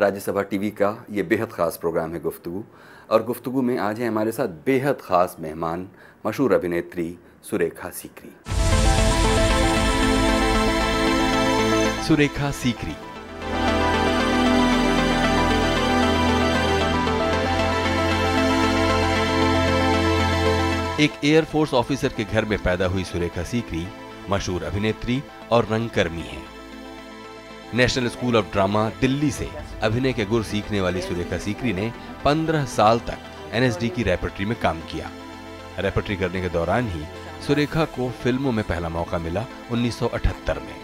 Rajya Sabha TV का ये बेहद ख़ास प्रोग्राम है गुफ्तु और गुफ्तु में आज हैं हमारे साथ बेहद ख़ास मेहमान मशहूर अभिनेत्री सुरेखा सीकरी सुरेखा सीकरी एक एयरफोर्स ऑफिसर के घर में पैदा हुई सुरेखा सीकरी मशहूर अभिनेत्री और रंगकर्मी हैं national school of drama Delhi से अभिनय के गुर सीखने वाली सुरेखा सीकरी ने 15 साल तक एनएसडी की रेपट्री में काम किया रेपट्री करने के दौरान ही सुरेखा को फिल्मों में पहला मौका मिला 1978 में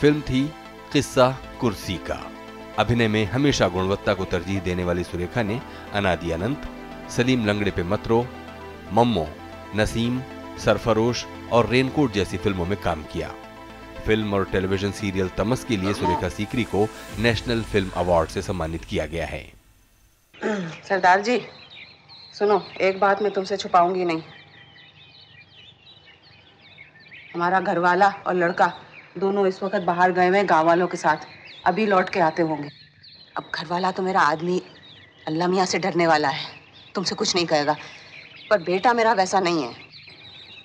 फिल्म थी किस्सा कुर्सी का अभिनय में हमेशा गुणवत्ता को तरजीह देने वाली सुरेखा ने अनादि अनंत सलीम लंगड़े पे मतरो मम्मो नसीम सरफरोश और रेनकोट जैसी फिल्मों में काम किया फिल्म और टेलीविजन सीरियल तमस के लिए सुरेखा सीकरी को नेशनल फिल्म अवार्ड से सम्मानित किया गया है सरदार जी सुनो एक बात मैं तुमसे छुपाऊंगी नहीं हमारा घरवाला और लड़का दोनों इस वक्त बाहर गए हुए गाँव वालों के साथ अभी लौट के आते होंगे अब घरवाला तो मेरा आदमी अल्लाह मियाँ से डरने वाला है तुमसे कुछ नहीं कहेगा पर बेटा मेरा वैसा नहीं है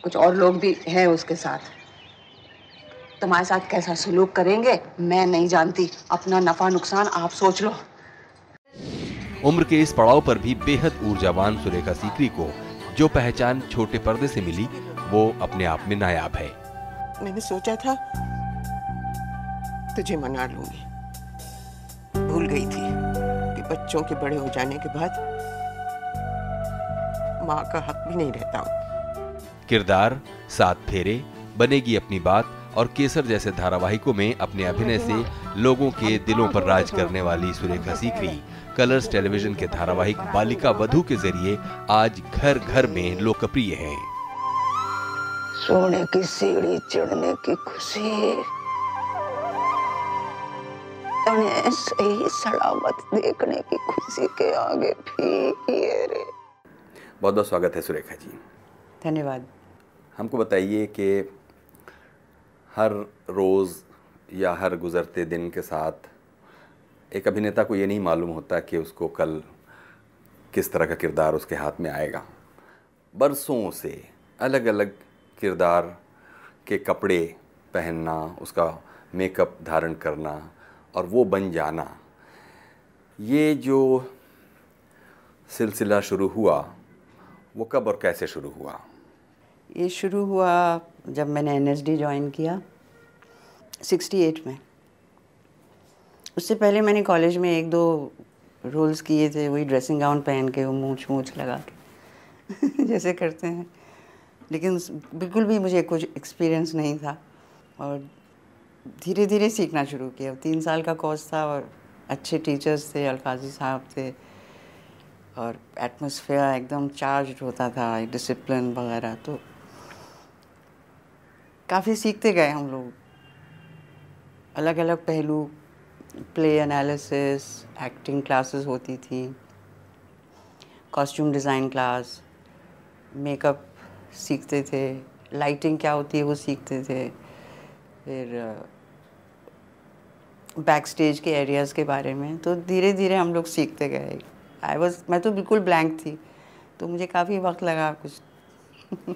कुछ और लोग भी हैं उसके साथ तुम्हारे साथ कैसा सलूक करेंगे मैं नहीं जानती अपना नफा नुकसान आप सोच लो उम्र के इस पड़ाव पर भी बेहद ऊर्जावान सुरेखा सीकरी को जो पहचान छोटे पर्दे से मिली वो अपने आप में नायाब है मैंने सोचा था तुझे मना लूंगी भूल गई थी कि बच्चों के बड़े हो जाने के बाद माँ का हक भी नहीं रहता किरदार साथ फेरे बनेगी अपनी बात और केसर जैसे धारावाहिकों में अपने अभिनय से लोगों के दिलों पर राज करने वाली सुरेखा सीकरी कलर्स टेलीविजन के धारावाहिक बालिका वधु के जरिए आज घर घर में लोकप्रिय हैं। सोने की सीढ़ी चढ़ने की खुशी सही सलामत देखने की खुशी के आगे भी बहुत बहुत स्वागत है सुरेखा जी धन्यवाद हमको बताइए कि हर रोज़ या हर गुज़रते दिन के साथ एक अभिनेता को ये नहीं मालूम होता कि उसको कल किस तरह का किरदार उसके हाथ में आएगा बरसों से अलग अलग किरदार के कपड़े पहनना उसका मेकअप धारण करना और वो बन जाना ये जो सिलसिला शुरू हुआ वो कब और कैसे शुरू हुआ ये शुरू हुआ जब मैंने एन एस डी ज्वाइन किया सिक्सटी एट में उससे पहले मैंने कॉलेज में एक दो रोल्स किए थे वही ड्रेसिंग गाउन पहन के वो मूछ मूछ लगा के जैसे करते हैं लेकिन बिल्कुल भी मुझे कुछ एक्सपीरियंस नहीं था और धीरे धीरे सीखना शुरू किया तीन साल का कोर्स था और अच्छे टीचर्स थे अलफाजी साहब थे और एटमोसफेयर एकदम चार्ज होता था डिसिप्लिन वगैरह तो काफ़ी सीखते गए हम लोग अलग अलग पहलू प्ले एनालिसिस एक्टिंग क्लासेस होती थी कॉस्ट्यूम डिज़ाइन क्लास मेकअप सीखते थे लाइटिंग क्या होती है वो सीखते थे फिर बैक स्टेज के एरियाज़ के बारे में तो धीरे धीरे हम लोग सीखते गए आई वॉज मैं तो बिल्कुल ब्लैंक थी तो मुझे काफ़ी वक्त लगा कुछ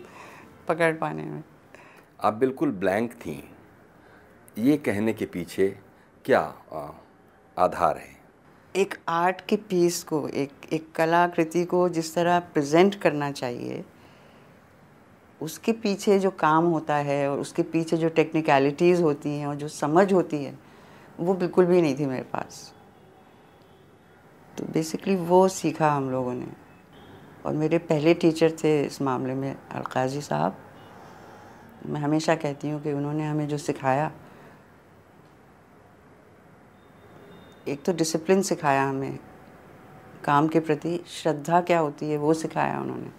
पकड़ पाने में आप बिल्कुल ब्लैंक थी ये कहने के पीछे क्या आधार है एक आर्ट के पीस को एक एक कलाकृति को जिस तरह प्रेजेंट करना चाहिए उसके पीछे जो काम होता है और उसके पीछे जो टेक्निकलिटीज़ होती हैं और जो समझ होती है वो बिल्कुल भी नहीं थी मेरे पास तो बेसिकली वो सीखा हम लोगों ने और मेरे पहले टीचर थे इस मामले में अलकाजी साहब मैं हमेशा कहती हूँ कि उन्होंने हमें जो सिखाया एक तो डिसिप्लिन सिखाया हमें काम के प्रति श्रद्धा क्या होती है वो सिखाया उन्होंने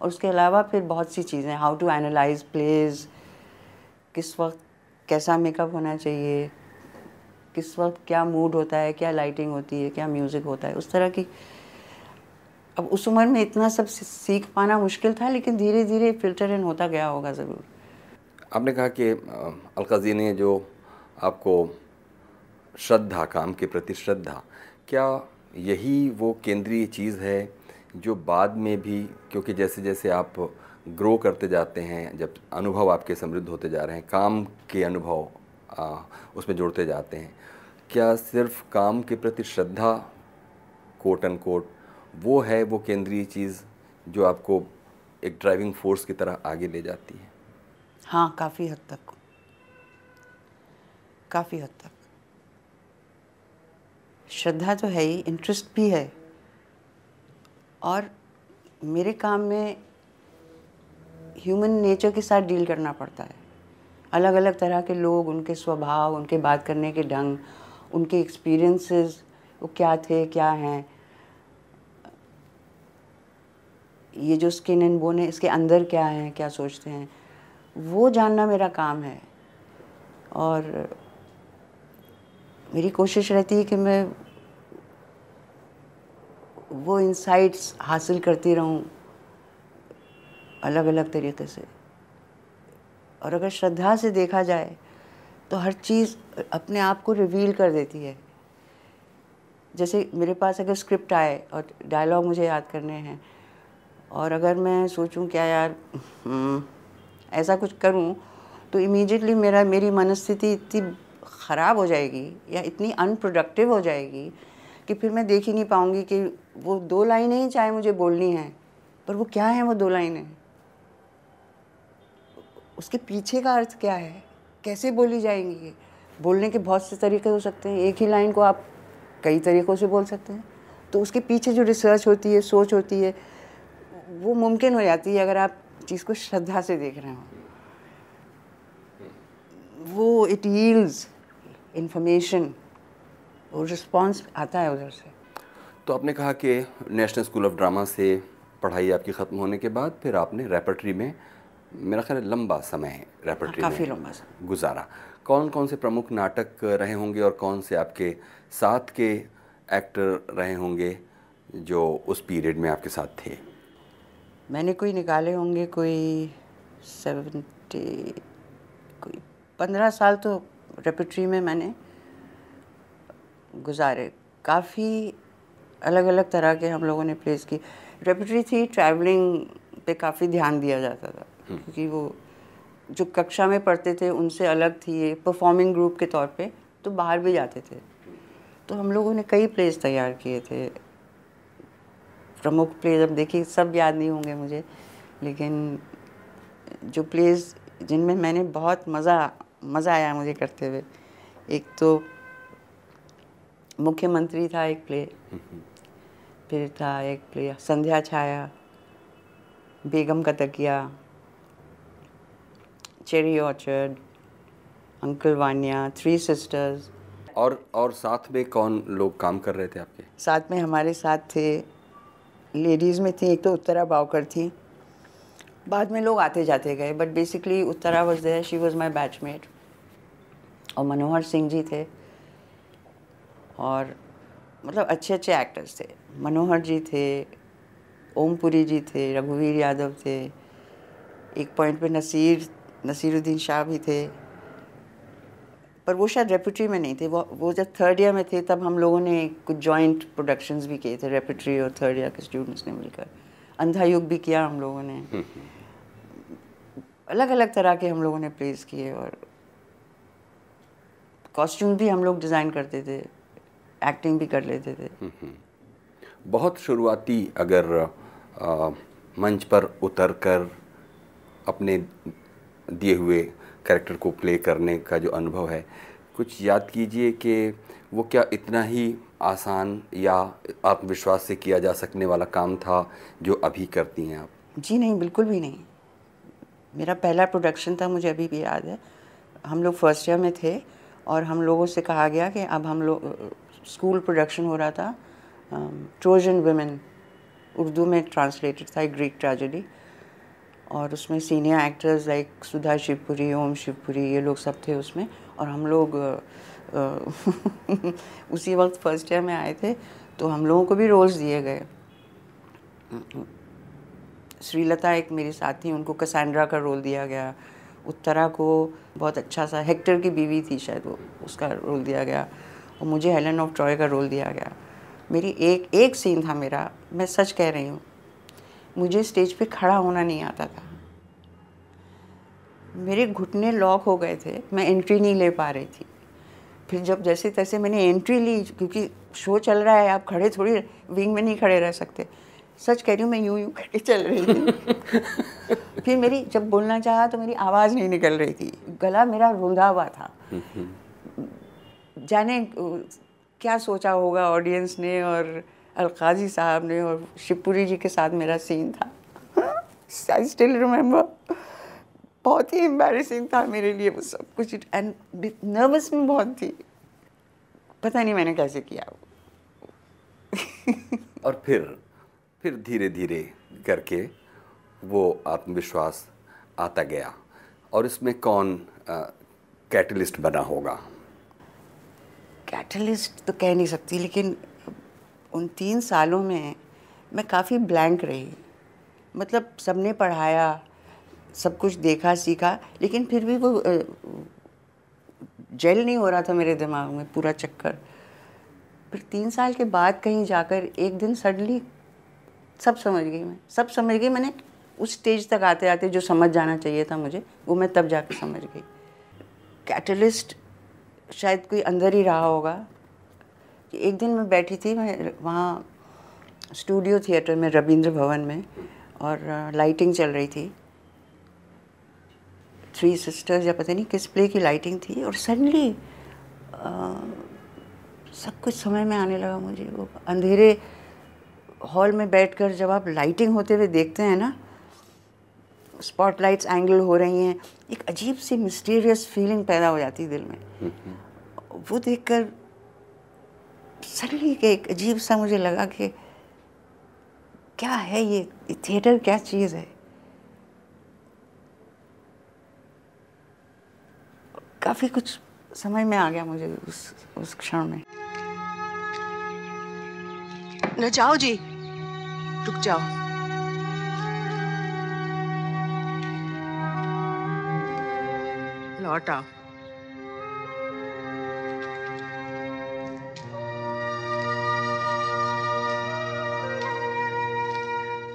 और उसके अलावा फिर बहुत सी चीज़ें हाउ टू एनालाइज प्लेज किस वक्त कैसा मेकअप होना चाहिए किस वक्त क्या मूड होता है क्या लाइटिंग होती है क्या म्यूज़िक होता है उस तरह की अब उस उम्र में इतना सब सीख पाना मुश्किल था लेकिन धीरे धीरे फिल्टर इन होता गया होगा ज़रूर आपने कहा कि अलकाजी ने जो आपको श्रद्धा काम के प्रति श्रद्धा क्या यही वो केंद्रीय चीज़ है जो बाद में भी क्योंकि जैसे जैसे आप ग्रो करते जाते हैं जब अनुभव आपके समृद्ध होते जा रहे हैं काम के अनुभव उसमें जोड़ते जाते हैं क्या सिर्फ काम के प्रति श्रद्धा कोट एंड कोट वो है वो केंद्रीय चीज़ जो आपको एक ड्राइविंग फोर्स की तरह आगे ले जाती है हाँ काफ़ी हद तक काफ़ी हद तक श्रद्धा तो है ही इंटरेस्ट भी है और मेरे काम में ह्यूमन नेचर के साथ डील करना पड़ता है अलग अलग तरह के लोग उनके स्वभाव उनके बात करने के ढंग उनके एक्सपीरियंसेस वो क्या थे क्या हैं ये जो स्किन एंड बोन है इसके अंदर क्या है क्या सोचते हैं वो जानना मेरा काम है और मेरी कोशिश रहती है कि मैं वो इंसाइट्स हासिल करती रहूं अलग अलग तरीके से और अगर श्रद्धा से देखा जाए तो हर चीज़ अपने आप को रिवील कर देती है जैसे मेरे पास अगर स्क्रिप्ट आए और डायलॉग मुझे याद करने हैं और अगर मैं सोचूं क्या यार हम्म, ऐसा कुछ करूँ तो इमीडिएटली मेरा मेरी मनस्थिति इतनी ख़राब हो जाएगी या इतनी अनप्रोडक्टिव हो जाएगी कि फिर मैं देख ही नहीं पाऊँगी कि वो दो लाइनें ही चाहे मुझे बोलनी है पर वो क्या है वो दो लाइनें उसके पीछे का अर्थ क्या है कैसे बोली जाएंगी ये बोलने के बहुत से तरीके हो सकते हैं एक ही लाइन को आप कई तरीक़ों से बोल सकते हैं तो उसके पीछे जो रिसर्च होती है सोच होती है वो मुमकिन हो जाती है अगर आप चीज़ को श्रद्धा से देख रहे हो वो इट यील्ड्स इंफॉर्मेशन और रिस्पॉन्स आता है उधर से तो आपने कहा कि नेशनल स्कूल ऑफ ड्रामा से पढ़ाई आपकी ख़त्म होने के बाद फिर आपने रेपर्टरी में मेरा ख्याल लंबा समय रेपर्टरी हाँ, काफ़ी लंबा समय गुजारा कौन कौन से प्रमुख नाटक रहे होंगे और कौन से आपके साथ के एक्टर रहे होंगे जो उस पीरियड में आपके साथ थे मैंने कोई निकाले होंगे कोई सेवेंटी कोई पंद्रह साल तो रेपिट्री में मैंने गुजारे काफ़ी अलग अलग तरह के हम लोगों ने प्लेस की रेपिट्री थी ट्रैवलिंग पे काफ़ी ध्यान दिया जाता था हम्म। क्योंकि वो जो कक्षा में पढ़ते थे उनसे अलग थी ये परफॉर्मिंग ग्रुप के तौर पे तो बाहर भी जाते थे तो हम लोगों ने कई प्लेस तैयार किए थे प्रमुख प्लेज अब देखिए सब याद नहीं होंगे मुझे लेकिन जो प्लेज जिनमें मैंने बहुत मज़ा मज़ा आया मुझे करते हुए एक तो मुख्यमंत्री था एक प्ले फिर था एक प्ले संध्या छाया बेगम का तकिया cherry orchard uncle Vanya three sisters और और साथ में कौन लोग काम कर रहे थे आपके साथ में हमारे साथ थे लेडीज़ में थी एक तो उत्तरा बावकर थी बाद में लोग आते जाते गए but basically Uttara was there she was my batchmate और मनोहर सिंह जी थे और मतलब अच्छे अच्छे एक्टर्स थे मनोहर जी थे ओमपुरी जी थे रघुवीर यादव थे एक पॉइंट पे नसीर नसीरुद्दीन शाह भी थे पर वो शायद रेपिट्री में नहीं थे वो वो जब थर्ड ईयर में थे तब हम लोगों ने कुछ जॉइंट प्रोडक्शंस भी किए थे रेपिट्री और थर्ड ईयर के स्टूडेंट्स ने मिलकर अंधा युग भी किया हम लोगों ने हम्म, हम्म। अलग अलग तरह के हम लोगों ने प्लेस किए और कॉस्ट्यूम भी हम लोग डिज़ाइन करते थे एक्टिंग भी कर लेते थे हम्म, बहुत शुरुआती अगर आ, मंच पर उतर कर अपने दिए हुए कैरेक्टर को प्ले करने का जो अनुभव है कुछ याद कीजिए कि वो क्या इतना ही आसान या आत्मविश्वास से किया जा सकने वाला काम था जो अभी करती हैं आप जी नहीं बिल्कुल भी नहीं मेरा पहला प्रोडक्शन था मुझे अभी भी याद है हम लोग फर्स्ट ईयर में थे और हम लोगों से कहा गया कि अब हम लोग स्कूल प्रोडक्शन हो रहा था ट्रोजन um, वेमेन उर्दू में ट्रांसलेटेड था एक ग्रीक ट्रेजेडी और उसमें senior actors like Sudha Shivpuri Om Shivpuri ये लोग सब थे उसमें और हम लोग उसी वक्त फर्स्ट ईयर में आए थे तो हम लोगों को भी रोल्स दिए गए श्रीलता एक मेरी साथी उनको कसैंड्रा का रोल दिया गया उत्तरा को बहुत अच्छा सा हेक्टर की बीवी थी शायद वो उसका रोल दिया गया और मुझे हेलन ऑफ ट्रॉय का रोल दिया गया मेरी एक एक सीन था मेरा मैं सच कह रही हूँ मुझे स्टेज पे खड़ा होना नहीं आता था मेरे घुटने लॉक हो गए थे मैं एंट्री नहीं ले पा रही थी फिर जब जैसे तैसे मैंने एंट्री ली क्योंकि शो चल रहा है आप खड़े थोड़ी विंग में नहीं खड़े रह सकते सच कह रही हूँ मैं यूं यूं करके चल रही थी फिर मेरी जब बोलना चाहा तो मेरी आवाज़ नहीं निकल रही थी गला मेरा रुंधा हुआ था जाने क्या सोचा होगा ऑडियंस ने और अलकाजी साहब ने और शिवपुरी जी के साथ मेरा सीन था आई स्टिल रिमेम्बर बहुत ही एम्बेरसिंग था मेरे लिए वो सब कुछ एंड नर्वस में बहुत थी पता नहीं मैंने कैसे किया वो और फिर फिर धीरे धीरे करके वो आत्मविश्वास आता गया और इसमें कौन कैटलिस्ट बना होगा कैटलिस्ट तो कह नहीं सकती लेकिन उन तीन सालों में मैं काफ़ी ब्लैंक रही मतलब सबने पढ़ाया सब कुछ देखा सीखा लेकिन फिर भी वो जेल नहीं हो रहा था मेरे दिमाग में पूरा चक्कर फिर तीन साल के बाद कहीं जाकर एक दिन सडनली सब समझ गई मैं सब समझ गई मैंने उस स्टेज तक आते आते जो समझ जाना चाहिए था मुझे वो मैं तब जाकर समझ गई कैटलिस्ट शायद कोई अंदर ही रहा होगा एक दिन मैं बैठी थी मैं वहाँ स्टूडियो थिएटर में रविंद्र भवन में और लाइटिंग चल रही थी थ्री सिस्टर्स या पता नहीं किस प्ले की लाइटिंग थी और सडनली सब कुछ समय में आने लगा मुझे वो अंधेरे हॉल में बैठकर जब आप लाइटिंग होते हुए देखते हैं ना स्पॉटलाइट्स एंगल हो रही हैं एक अजीब सी मिस्टीरियस फीलिंग पैदा हो जाती है दिल में हम्म, हम्म। वो देखकर सडनली एक अजीब सा मुझे लगा कि क्या है ये थिएटर क्या चीज़ है काफ़ी कुछ समझ में आ गया मुझे उस उस क्षण में न जाओ जी रुक जाओ लौट आओ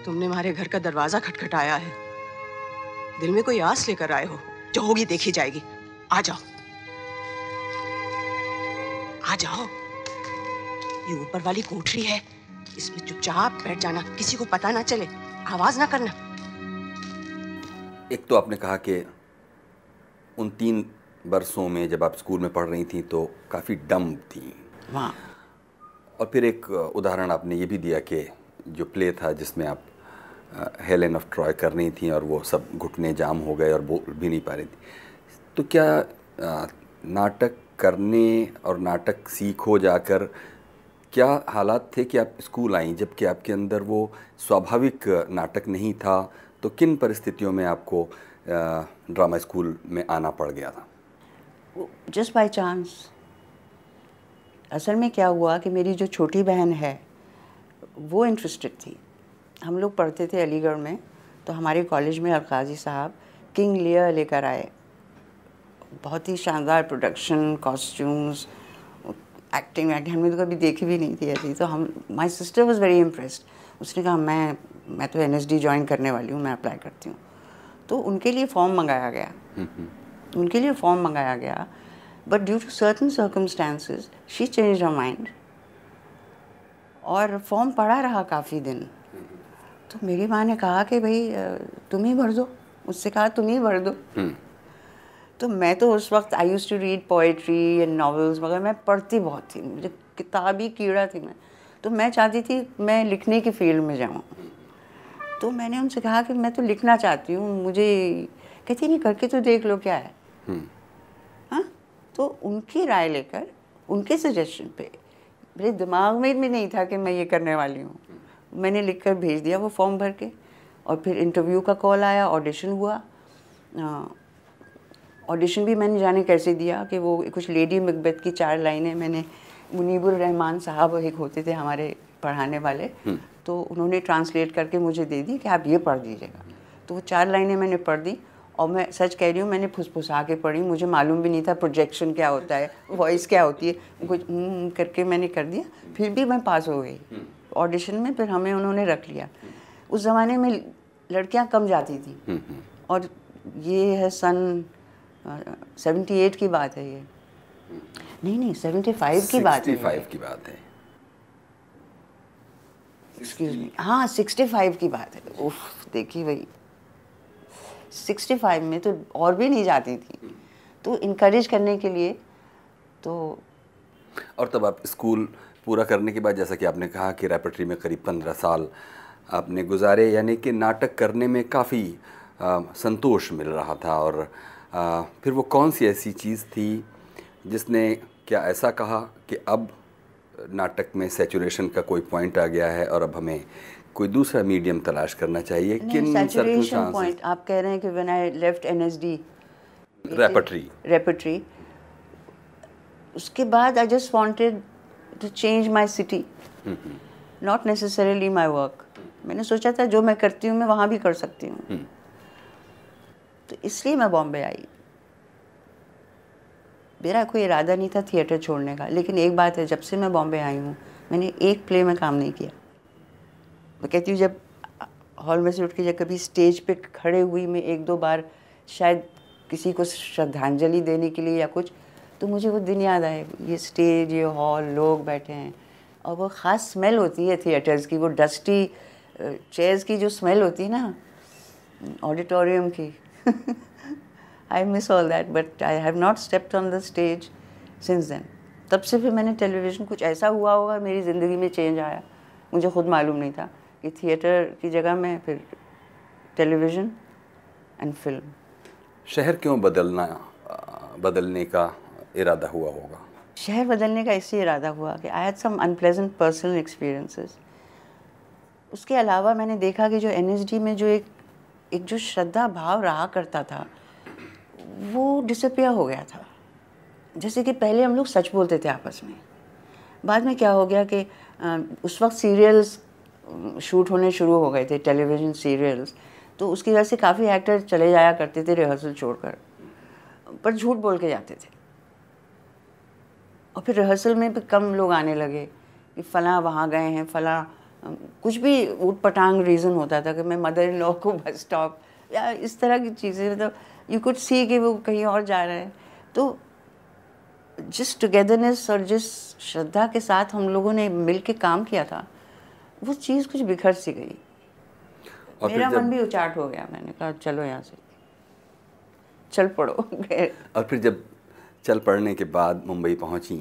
तुमने हमारे घर का दरवाजा खटखटाया है दिल में कोई आस लेकर आए हो जो होगी देखी जाएगी आ जाओ आ जाओ ये ऊपर वाली कोठरी है इसमें चुपचाप बैठ जाना किसी को पता ना चले आवाज ना करना एक तो आपने कहा कि उन तीन बरसों में जब आप स्कूल में पढ़ रही थी तो काफ़ी डम थी और फिर एक उदाहरण आपने ये भी दिया कि जो प्ले था जिसमें आप हेलन ऑफ ट्रॉय करनी थी और वो सब घुटने जाम हो गए और बोल भी नहीं पा रही थी तो क्या आ, नाटक करने और नाटक सीखो जाकर क्या हालात थे कि आप स्कूल आई जबकि आपके अंदर वो स्वाभाविक नाटक नहीं था तो किन परिस्थितियों में आपको आ, ड्रामा स्कूल में आना पड़ गया था जस्ट बाई चांस असल में क्या हुआ कि मेरी जो छोटी बहन है वो इंटरेस्टेड थी हम लोग पढ़ते थे अलीगढ़ में तो हमारे कॉलेज में अलकाजी साहब किंग लियर लेकर आए बहुत ही शानदार प्रोडक्शन कॉस्ट्यूम्स एक्टिंग एक्टिंग हमने तो कभी देखी भी नहीं थी ऐसी तो हम my sister was very impressed उसने कहा मैं मैं तो एन एस डी ज्वाइन करने वाली हूँ मैं अप्लाई करती हूँ तो उनके लिए फॉर्म मंगाया गया उनके लिए फॉर्म मंगाया गया but due to certain circumstances she change a mind और फॉर्म पड़ा रहा काफ़ी दिन तो मेरी माँ ने कहा कि भाई तुम ही भर दो उससे कहा तुम ही भर दो हम्म। तो मैं तो उस वक्त I used to read poetry and novels वगैरह मैं पढ़ती बहुत थी मुझे किताबी कीड़ा थी मैं तो मैं चाहती थी मैं लिखने की फील्ड में जाऊँ तो मैंने उनसे कहा कि मैं तो लिखना चाहती हूँ मुझे कहती नहीं करके तो देख लो क्या है हम्म। हाँ तो उनकी राय लेकर उनके सजेशन पे मेरे दिमाग में भी नहीं था कि मैं ये करने वाली हूँ मैंने लिख कर भेज दिया वो फॉर्म भर के और फिर इंटरव्यू का कॉल आया ऑडिशन हुआ ऑडिशन भी मैंने जाने कैसे दिया कि वो कुछ लेडी मकबत की चार लाइनें मैंने मुनीबुर रहमान साहब एक होते थे हमारे पढ़ाने वाले हम्म। तो उन्होंने ट्रांसलेट करके मुझे दे दी कि आप ये पढ़ दीजिएगा तो वो चार लाइनें मैंने पढ़ दी और मैं सच कह रही हूँ मैंने फुसफुसा के पढ़ी मुझे मालूम भी नहीं था प्रोजेक्शन क्या होता है वॉइस क्या होती है कुछ हम्म, करके मैंने कर दिया फिर भी मैं पास हो गई हम्म। ऑडिशन में फिर हमें उन्होंने रख लिया उस ज़माने में लड़कियां कम जाती थी हम्म, हम्म। और ये है सन सेवेंटी एट की बात है ये नहीं नहीं सेवेंटी फाइव की बात है फाइव की बात है एक्सक्यूज मी हाँ सिक्सटी फाइव की बात है उफ देखिए भाई सिक्सटी फाइव में तो और भी नहीं जाती थी तो इनक्रेज करने के लिए तो और तब आप स्कूल पूरा करने के बाद जैसा कि आपने कहा कि रेपट्री में करीब पंद्रह साल आपने गुजारे यानी कि नाटक करने में काफ़ी संतोष मिल रहा था और आ, फिर वो कौन सी ऐसी चीज़ थी जिसने क्या ऐसा कहा कि अब नाटक में सेचुरेशन का कोई पॉइंट आ गया है और अब हमें कोई दूसरा मीडियम तलाश करना चाहिए किन पॉइंट आप कह रहे हैं कि when I left NSD repertory repertory उसके बाद I just wanted to change my city, not necessarily my work. मैंने सोचा था जो मैं करती हूँ मैं वहाँ भी कर सकती हूँ हम्म। तो इसलिए मैं बॉम्बे आई मेरा कोई इरादा नहीं था थिएटर छोड़ने का लेकिन एक बात है जब से मैं बॉम्बे आई हूँ मैंने एक प्ले में काम नहीं किया मैं कहती हूँ जब हॉल में से उठ के जब कभी स्टेज पे खड़े हुई मैं एक दो बार शायद किसी को श्रद्धांजलि देने के लिए या कुछ तो मुझे वो दिन याद आए ये स्टेज ये हॉल लोग बैठे हैं और वो ख़ास स्मेल होती है थिएटर्स की वो डस्टी चेयर्स की जो स्मेल होती है ना ऑडिटोरियम की I miss all that but I have not stepped on the stage since then तब से फिर मैंने टेलीविज़न कुछ ऐसा हुआ होगा मेरी ज़िंदगी में चेंज आया मुझे खुद मालूम नहीं था कि थिएटर की जगह में फिर टेलीविज़न एंड फिल्म शहर क्यों बदलना बदलने का इरादा हुआ होगा शहर बदलने का इसलिए इरादा हुआ कि I had some unpleasant personal experiences उसके अलावा मैंने देखा कि जो एन में जो एक एक जो श्रद्धा भाव रहा करता था वो डिसअपियर हो गया था जैसे कि पहले हम लोग सच बोलते थे आपस में बाद में क्या हो गया कि उस वक्त सीरियल्स शूट होने शुरू हो गए थे टेलीविज़न सीरियल्स तो उसकी वजह से काफ़ी एक्टर चले जाया करते थे रिहर्सल छोड़कर पर झूठ बोल के जाते थे और फिर रिहर्सल में भी कम लोग आने लगे कि फ़लाँ वहाँ गए हैं फला कुछ भी ऊट पटांग रीज़न होता था कि मैं मदर इन लॉ को बस स्टॉप या इस तरह की चीज़ें मतलब यू कुड सी कि वो कहीं और जा रहे हैं तो जिस टुगेदरनेस और जिस श्रद्धा के साथ हम लोगों ने मिल के काम किया था वो चीज़ कुछ बिखर सी गई मेरा मन भी उचाट हो गया मैंने कहा चलो यहाँ से चल पड़ो और फिर जब चल पड़ने के बाद मुंबई पहुंची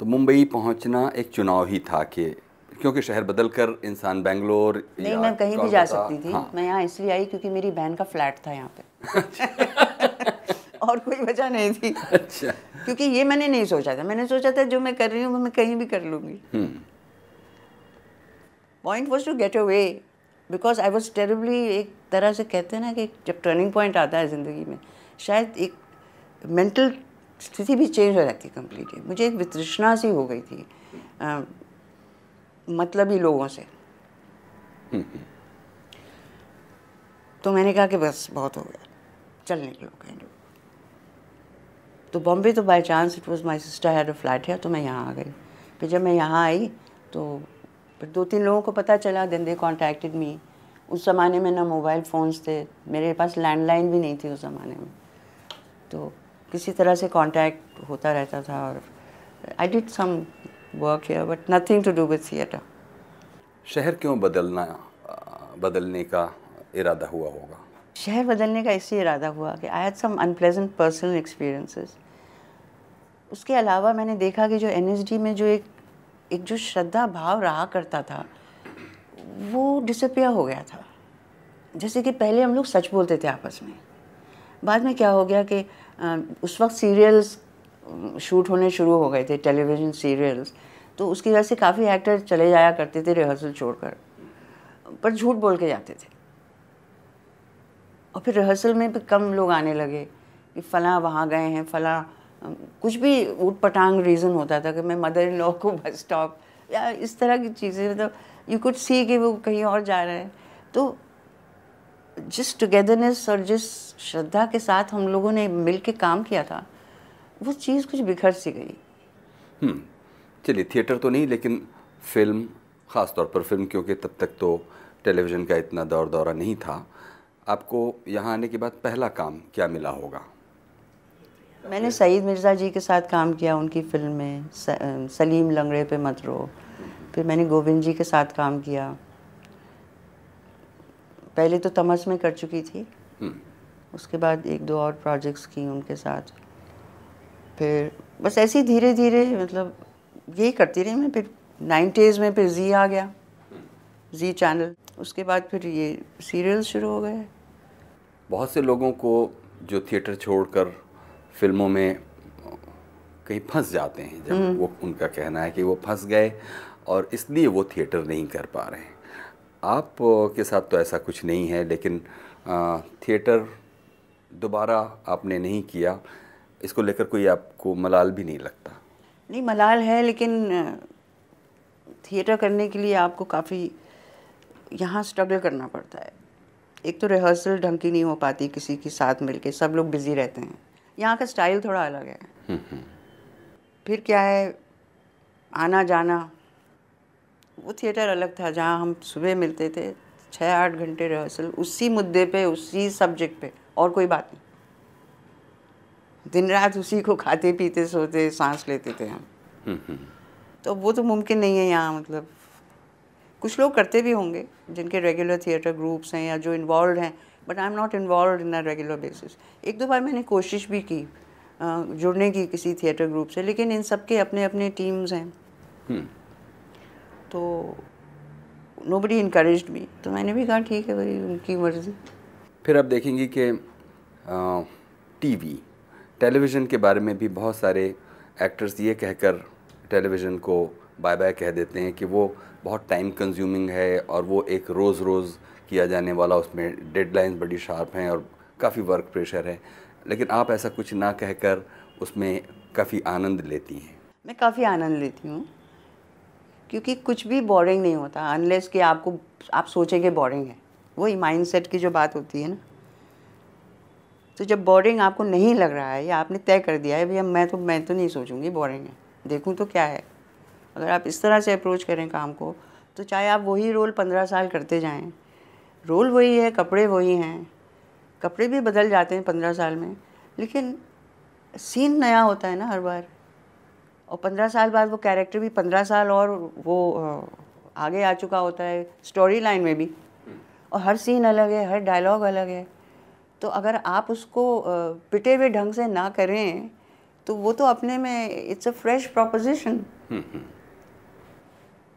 तो मुंबई पहुंचना एक चुनाव ही था कि क्योंकि शहर बदल कर इंसान बेंगलोर नहीं मैं कहीं भी जा सकती थी हाँ। मैं यहाँ इसलिए आई क्योंकि मेरी बहन का फ्लैट था यहाँ पे अच्छा। और कोई वजह नहीं थी अच्छा क्योंकि ये मैंने नहीं सोचा था मैंने सोचा था जो मैं कर रही हूँ मैं कहीं भी कर लूँगी point was to get away because I was terribly एक तरह से कहते हैं ना कि जब टर्निंग पॉइंट आता है ज़िंदगी में शायद एक मेंटल स्थिति भी चेंज हो जाती कम्प्लीटली मुझे एक वित्रृष्णा सी हो गई थी आ, मतलब ही लोगों से तो मैंने कहा कि बस बहुत हो गया चल निकलो कहीं तो बॉम्बे तो by chance it was my sister had a flat है तो मैं यहाँ आ गई फिर जब मैं यहाँ आई तो फिर दो तीन लोगों को पता चला देन दे कॉन्टैक्टेड मी उस ज़माने में ना मोबाइल फ़ोन्स थे मेरे पास लैंडलाइन भी नहीं थी उस ज़माने में तो किसी तरह से कांटेक्ट होता रहता था और I did some work here but nothing to do with theatre शहर क्यों बदलना बदलने का इरादा हुआ होगा शहर बदलने का इसलिए इरादा हुआ कि I had some unpleasant personal experiences उसके अलावा मैंने देखा कि जो एन में जो एक एक जो श्रद्धा भाव रहा करता था वो डिसअपेयर हो गया था जैसे कि पहले हम लोग सच बोलते थे आपस में बाद में क्या हो गया कि उस वक्त सीरियल्स शूट होने शुरू हो गए थे टेलीविज़न सीरियल्स तो उसकी वजह से काफ़ी एक्टर चले जाया करते थे रिहर्सल छोड़कर पर झूठ बोल के जाते थे और फिर रिहर्सल में भी कम लोग आने लगे कि फ़ला वहाँ गए हैं फ़ला कुछ भी ऊट पटांग रीज़न होता था कि मैं मदर इन लॉ को बस स्टॉप या इस तरह की चीज़ें मतलब यू कुड सी कि वो कहीं और जा रहे हैं तो जिस टुगेदरनेस और जिस श्रद्धा के साथ हम लोगों ने मिल काम किया था वो चीज़ कुछ बिखर सी गई हम्म, चलिए थिएटर तो नहीं लेकिन फिल्म ख़ास तौर पर फिल्म क्योंकि तब तक तो टेलीविज़न का इतना दौर दौरा नहीं था आपको यहाँ आने के बाद पहला काम क्या मिला होगा मैंने सईद मिर्ज़ा जी के साथ काम किया उनकी फिल्म में सलीम लंगड़े पे मत रो फिर मैंने गोविंद जी के साथ काम किया पहले तो तमस में कर चुकी थी हम्म। उसके बाद एक दो और प्रोजेक्ट्स की उनके साथ फिर बस ऐसे ही धीरे धीरे मतलब यही करती रही मैं फिर नाइन्टीज़ में फिर जी आ गया जी चैनल उसके बाद फिर ये सीरियल शुरू हो गए बहुत से लोगों को जो थिएटर छोड़कर फिल्मों में कहीं फंस जाते हैं जब हम्म। वो उनका कहना है कि वो फंस गए और इसलिए वो थिएटर नहीं कर पा रहे हैं आप के साथ तो ऐसा कुछ नहीं है लेकिन थिएटर दोबारा आपने नहीं किया इसको लेकर कोई आपको मलाल भी नहीं लगता नहीं मलाल है लेकिन थिएटर करने के लिए आपको काफ़ी यहाँ स्ट्रगल करना पड़ता है एक तो रिहर्सल ढंग की नहीं हो पाती किसी के साथ मिलके सब लोग बिज़ी रहते हैं यहाँ का स्टाइल थोड़ा अलग है हम्म, हम्म। फिर क्या है आना जाना वो थिएटर अलग था जहाँ हम सुबह मिलते थे छः आठ घंटे रिहर्सल उसी मुद्दे पे उसी सब्जेक्ट पे और कोई बात नहीं दिन रात उसी को खाते पीते सोते सांस लेते थे हम हम्म, हम्म, हम्म। तो वो तो मुमकिन नहीं है यहाँ मतलब कुछ लोग करते भी होंगे जिनके रेगुलर थिएटर ग्रुप्स हैं या जो इन्वॉल्व हैं but I am not involve in a regular basis एक दो बार मैंने कोशिश भी की जुड़ने की किसी थिएटर ग्रुप से लेकिन इन सब के अपने अपने टीम्स हैं तो नो बडी इनक्रेज मी तो मैंने भी कहा ठीक है भाई उनकी मर्ज़ी फिर आप देखेंगे कि टीवी टेलीविज़न के बारे में भी बहुत सारे एक्टर्स ये कहकर टेलीविज़न को बाय बाय कह देते हैं कि वो बहुत टाइम कंज्यूमिंग है और वो एक रोज़ रोज़ किया जाने वाला उसमें डेडलाइंस बड़ी शार्प हैं और काफ़ी वर्क प्रेशर है लेकिन आप ऐसा कुछ ना कहकर उसमें काफ़ी आनंद लेती हैं मैं काफ़ी आनंद लेती हूँ क्योंकि कुछ भी बोरिंग नहीं होता अनलेस कि आपको आप सोचेंगे बोरिंग है वही माइंड सेट की जो बात होती है ना तो जब बोरिंग आपको नहीं लग रहा है या आपने तय कर दिया है भैया मैं तो मैं तो नहीं सोचूंगी बोरिंग है देखूँ तो क्या है अगर आप इस तरह से अप्रोच करें काम को तो चाहे आप वही रोल पंद्रह साल करते जाएं रोल वही है कपड़े वही हैं कपड़े भी बदल जाते हैं पंद्रह साल में लेकिन सीन नया होता है ना हर बार और पंद्रह साल बाद वो कैरेक्टर भी पंद्रह साल और वो आगे आ चुका होता है स्टोरी लाइन में भी और हर सीन अलग है हर डायलॉग अलग है तो अगर आप उसको पिटे हुए ढंग से ना करें तो वो तो अपने में इट्स अ फ्रेश प्रोपोजिशन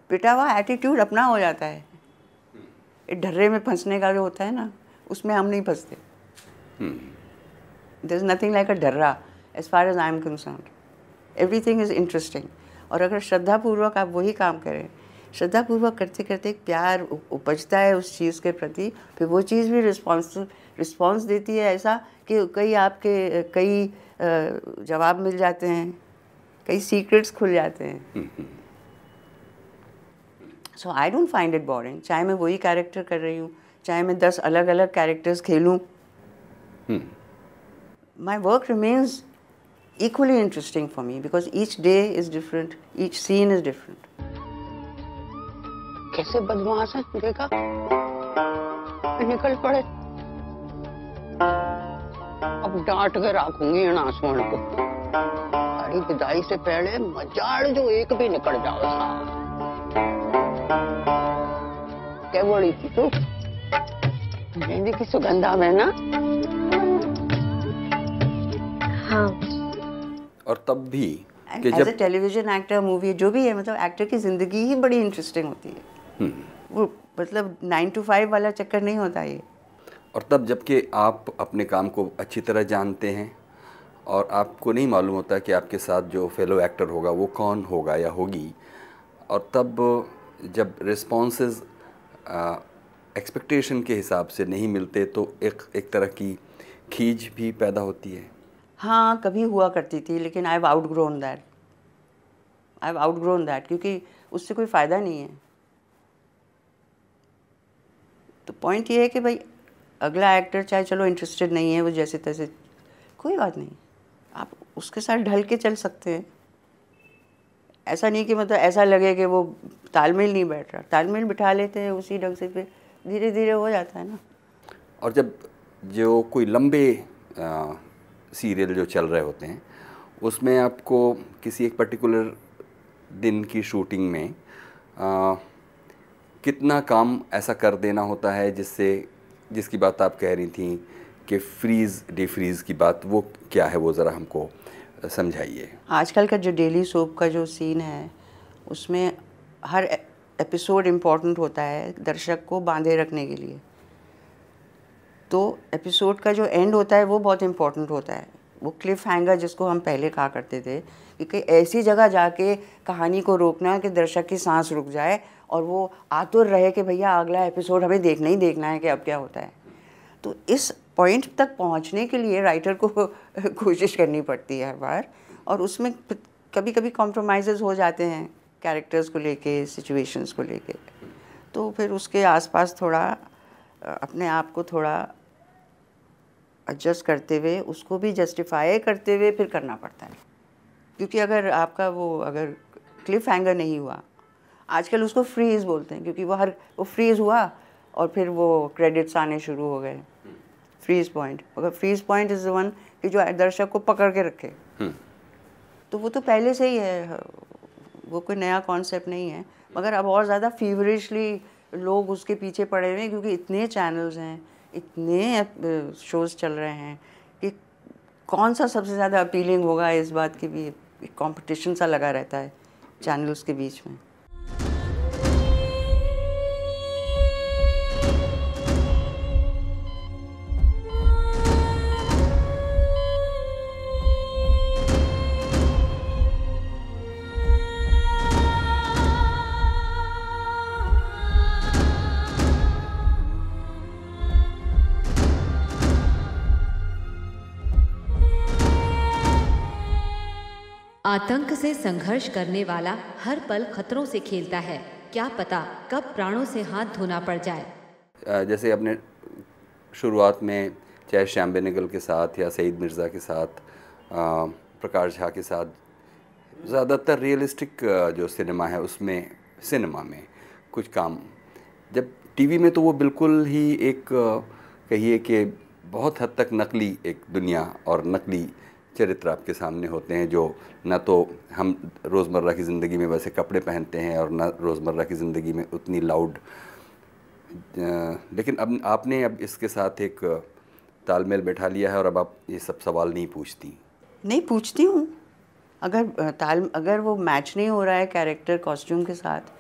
पिटा हुआ एटीट्यूड अपना हो जाता है ढर्रे में फंसने का जो होता है ना उसमें हम नहीं फंसते there is nothing like a ढर्रा as far as I am concern everything is interesting और अगर श्रद्धापूर्वक आप वही काम करें श्रद्धापूर्वक करते करते एक प्यार उपजता है उस चीज़ के प्रति फिर वो चीज़ भी रिस्पॉन्स रिस्पॉन्स देती है ऐसा कि कई आपके कई जवाब मिल जाते हैं कई सीक्रेट्स खुल जाते हैं so I don't find it boring चाहे मैं वही कैरेक्टर कर रही हूँ चाहे मैं दस अलग अलग कैरेक्टर्स खेलूँ my work remains equally interesting for me because each day is different, each scene is different. कैसे बदमाश है देखा निकल पड़े अब डांट के रखूंगी इन आसमान को सारी विदाई से पहले मजाड़ जो एक भी निकल जाओ क्या बोली थी तू मेहंदी की सुगंधा में ना हाँ और तब भी कि जब टेलीविजन एक्टर मूवी जो भी है मतलब एक्टर की ज़िंदगी ही बड़ी इंटरेस्टिंग होती है हम्म। वो मतलब नाइन टू फाइव वाला चक्कर नहीं होता ये और तब जबकि आप अपने काम को अच्छी तरह जानते हैं और आपको नहीं मालूम होता कि आपके साथ जो फेलो एक्टर होगा वो कौन होगा या होगी और तब जब रिस्पॉन्सेज एक्सपेक्टेशन के हिसाब से नहीं मिलते तो एक एक तरह की खींच भी पैदा होती है हाँ कभी हुआ करती थी लेकिन I have outgrown that I have outgrown that क्योंकि उससे कोई फ़ायदा नहीं है तो पॉइंट ये है कि भाई अगला एक्टर चाहे चलो इंटरेस्टेड नहीं है वो जैसे तैसे कोई बात नहीं आप उसके साथ ढल के चल सकते हैं ऐसा नहीं कि मतलब ऐसा लगे कि वो तालमेल नहीं बैठ रहा तालमेल बिठा लेते हैं उसी ढंग से फिर धीरे धीरे हो जाता है ना और जब जो कोई लंबे सीरियल जो चल रहे होते हैं उसमें आपको किसी एक पर्टिकुलर दिन की शूटिंग में आ, कितना काम ऐसा कर देना होता है जिससे जिसकी बात आप कह रही थी कि फ्रीज़ डिफ्रीज़ की बात वो क्या है वो ज़रा हमको समझाइए आजकल का जो डेली सोप का जो सीन है उसमें हर एपिसोड इम्पॉर्टेंट होता है दर्शक को बांधे रखने के लिए तो एपिसोड का जो एंड होता है वो बहुत इम्पॉर्टेंट होता है वो क्लिफ हैंगर जिसको हम पहले कहा करते थे कि ऐसी जगह जाके कहानी को रोकना कि दर्शक की सांस रुक जाए और वो आतुर रहे कि भैया अगला एपिसोड हमें देखना ही देखना है कि अब क्या होता है तो इस पॉइंट तक पहुंचने के लिए राइटर को कोशिश करनी पड़ती है हर बार और उसमें कभी कभी कॉम्प्रोमाइज़ हो जाते हैं कैरेक्टर्स को लेके सिचुएशंस को लेके तो फिर उसके आसपास थोड़ा अपने आप को थोड़ा एडजस्ट करते हुए उसको भी जस्टिफाई करते हुए फिर करना पड़ता है क्योंकि अगर आपका वो अगर क्लिफ हैंगर नहीं हुआ आजकल उसको फ्रीज बोलते हैं क्योंकि वो हर वो फ्रीज हुआ और फिर वो क्रेडिट्स आने शुरू हो गए फ्रीज पॉइंट अगर फ्रीज पॉइंट इज़ वन कि जो दर्शक को पकड़ के रखे हम्म। तो वो तो पहले से ही है वो कोई नया कॉन्सेप्ट नहीं है मगर अब और ज़्यादा फीवरिशली लोग उसके पीछे पड़े हुए हैं क्योंकि इतने चैनल्स हैं इतने शोज़ चल रहे हैं कि कौन सा सबसे ज़्यादा अपीलिंग होगा इस बात की भी कंपटीशन सा लगा रहता है चैनल्स के बीच में आतंक से संघर्ष करने वाला हर पल खतरों से खेलता है क्या पता कब प्राणों से हाथ धोना पड़ जाए जैसे अपने शुरुआत में चाहे श्याम बेनेगल के साथ या सईद मिर्ज़ा के साथ प्रकाश झा के साथ ज़्यादातर रियलिस्टिक जो सिनेमा है उसमें सिनेमा में कुछ काम जब टीवी में तो वो बिल्कुल ही एक कहिए कि बहुत हद तक नकली एक दुनिया और नकली चरित्र आपके सामने होते हैं जो ना तो हम रोज़मर्रा की ज़िंदगी में वैसे कपड़े पहनते हैं और ना रोज़मर्रा की ज़िंदगी में उतनी लाउड लेकिन अब आपने अब इसके साथ एक तालमेल बैठा लिया है और अब आप ये सब सवाल नहीं पूछती नहीं पूछती हूँ अगर ताल अगर वो मैच नहीं हो रहा है कैरेक्टर कॉस्ट्यूम के साथ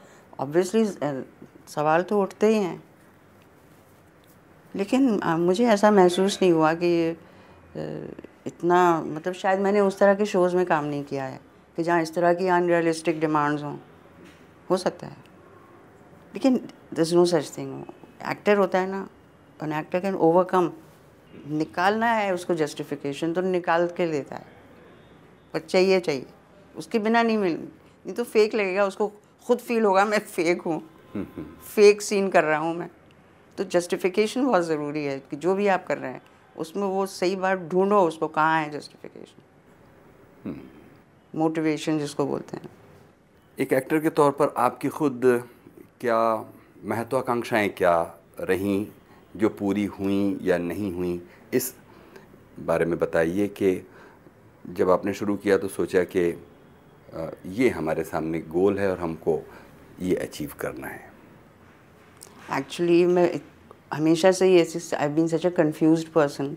ऑब्वियसली सवाल तो उठते ही हैं लेकिन मुझे ऐसा महसूस नहीं हुआ कि इतना मतलब शायद मैंने उस तरह के शोज़ में काम नहीं किया है कि जहाँ इस तरह की अनरियलिस्टिक डिमांड्स हों हो सकता है लेकिन दस नो सच थिंग एक्टर होता है ना और एक्टर कैन ओवरकम निकालना है उसको जस्टिफिकेशन तो निकाल के लेता है पर चाहिए चाहिए उसके बिना नहीं मिल नहीं तो फेक लगेगा उसको खुद फील होगा मैं फेक हूँ फेक हम्म, सीन हम्म। कर रहा हूँ मैं तो जस्टिफिकेशन बहुत ज़रूरी है कि जो भी आप कर रहे हैं उसमें वो सही बात ढूंढो उसको कहाँ है जस्टिफिकेशन हम्म। मोटिवेशन जिसको बोलते हैं एक एक्टर के तौर पर आपकी खुद क्या महत्वाकांक्षाएं क्या रहीं जो पूरी हुई या नहीं हुई इस बारे में बताइए कि जब आपने शुरू किया तो सोचा कि ये हमारे सामने गोल है और हमको ये अचीव करना है एक्चुअली मैं हमेशा से ही I been such a confuse person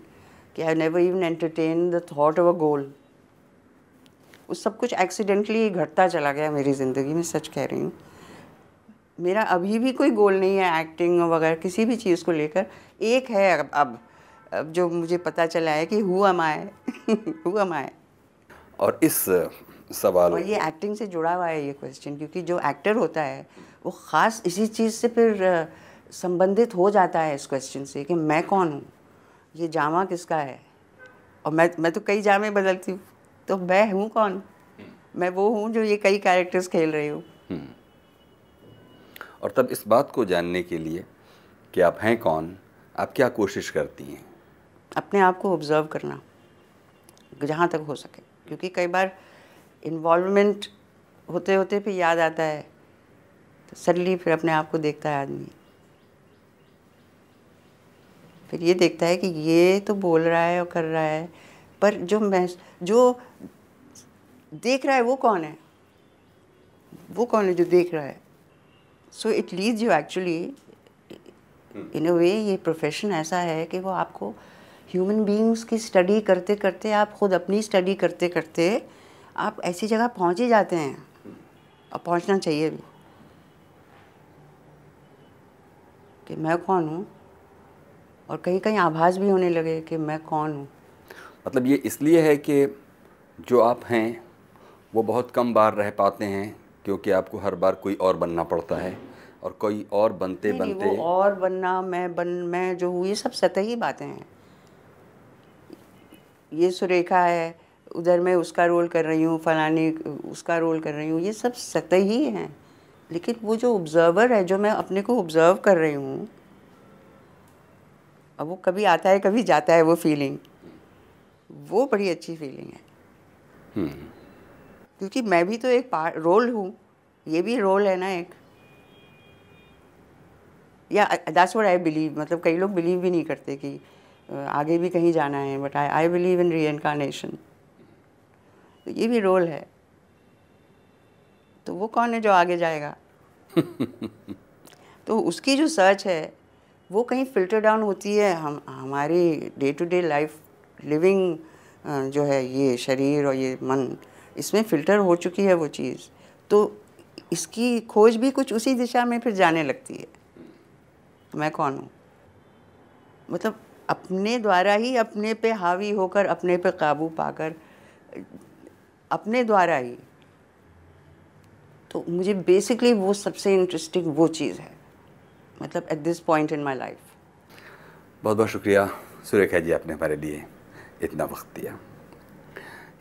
कि I never even entertain the thought of a goal वो सब कुछ एक्सीडेंटली घटता चला गया मेरी ज़िंदगी में सच कह रही हूँ मेरा अभी भी कोई गोल नहीं है एक्टिंग वगैरह किसी भी चीज़ को लेकर एक है अब अब, अब जो मुझे पता चला है कि हुआ माए हुआ और इस सवाल और ये एक्टिंग से जुड़ा हुआ है ये क्वेश्चन क्योंकि जो एक्टर होता है वो ख़ास इसी चीज़ से फिर संबंधित हो जाता है इस क्वेश्चन से कि मैं कौन हूँ ये जामा किसका है और मैं मैं तो कई जामे बदलती हूँ तो मैं हूँ कौन मैं वो हूँ जो ये कई कैरेक्टर्स खेल रही हूँ हम्म। और तब इस बात को जानने के लिए कि आप हैं कौन आप क्या कोशिश करती हैं अपने आप को ऑब्जर्व करना जहाँ तक हो सके क्योंकि कई बार इन्वॉल्वमेंट होते होते फिर याद आता है तो फिर अपने आप को देखता है आदमी फिर ये देखता है कि ये तो बोल रहा है और कर रहा है पर जो मैं जो देख रहा है वो कौन है वो कौन है जो देख रहा है so it leads you actually in a way ये प्रोफेशन ऐसा है कि वो आपको ह्यूमन बींग्स की स्टडी करते करते आप खुद अपनी स्टडी करते करते आप ऐसी जगह पहुँच ही जाते हैं और पहुँचना चाहिए भी कि मैं कौन हूँ और कहीं कहीं आभास भी होने लगे कि मैं कौन हूँ मतलब ये इसलिए है कि जो आप हैं वो बहुत कम बार रह पाते हैं क्योंकि आपको हर बार कोई और बनना पड़ता है और कोई और बनते नहीं, बनते नहीं, वो और बनना मैं बन मैं जो हूँ ये सब सतही बातें हैं ये सुरेखा है उधर मैं उसका रोल कर रही हूँ फलानी उसका रोल कर रही हूँ ये सब सतही हैं लेकिन वो जो ऑब्जर्वर है जो मैं अपने को ऑब्जर्व कर रही हूँ अब वो कभी आता है कभी जाता है वो फीलिंग वो बड़ी अच्छी फीलिंग है हम्म। क्योंकि मैं भी तो एक रोल हूँ ये भी रोल है ना एक या दैट्स व्हाट आई बिलीव मतलब कई लोग बिलीव भी नहीं करते कि आगे भी कहीं जाना है but I I believe in री इनकारनेशन तो ये भी रोल है तो वो कौन है जो आगे जाएगा तो उसकी जो सर्च है वो कहीं फिल्टर डाउन होती है हम हमारी day to day life living जो है ये शरीर और ये मन इसमें फिल्टर हो चुकी है वो चीज़ तो इसकी खोज भी कुछ उसी दिशा में फिर जाने लगती है मैं कौन हूँ मतलब अपने द्वारा ही अपने पे हावी होकर अपने पे काबू पाकर अपने द्वारा ही तो मुझे बेसिकली वो सबसे इंटरेस्टिंग वो चीज़ है मतलब at this point in my life बहुत बहुत शुक्रिया सुरेखा जी आपने हमारे लिए इतना वक्त दिया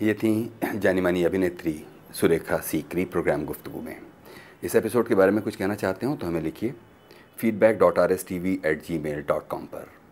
ये थी जानी मानी अभिनेत्री सुरेखा सीकरी प्रोग्राम गुफ्तु में इस एपिसोड के बारे में कुछ कहना चाहते हो तो हमें लिखिए feedback dot R S T V at Gmail dot com पर